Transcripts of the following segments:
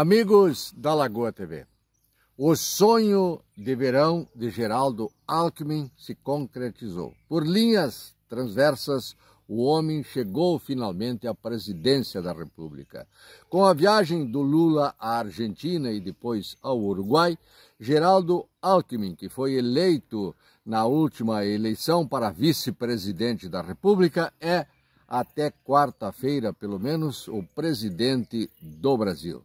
Amigos da Lagoa TV, o sonho de verão de Geraldo Alckmin se concretizou. Por linhas transversas, o homem chegou finalmente à presidência da República. Com a viagem do Lula à Argentina e depois ao Uruguai, Geraldo Alckmin, que foi eleito na última eleição para vice-presidente da República, é até quarta-feira, pelo menos, o presidente do Brasil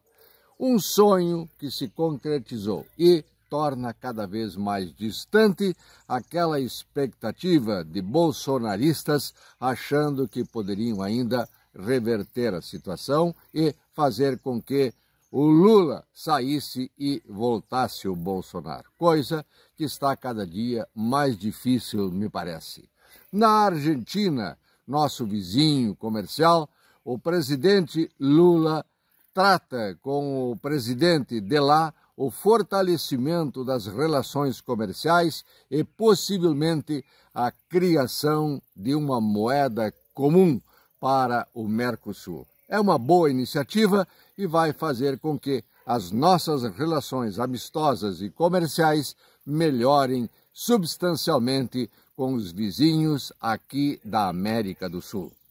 um sonho que se concretizou e torna cada vez mais distante aquela expectativa de bolsonaristas achando que poderiam ainda reverter a situação e fazer com que o Lula saísse e voltasse o Bolsonaro, coisa que está cada dia mais difícil, me parece. Na Argentina, nosso vizinho comercial, o presidente Lula trata com o presidente de lá o fortalecimento das relações comerciais e possivelmente a criação de uma moeda comum para o Mercosul. É uma boa iniciativa e vai fazer com que as nossas relações amistosas e comerciais melhorem substancialmente com os vizinhos aqui da América do Sul.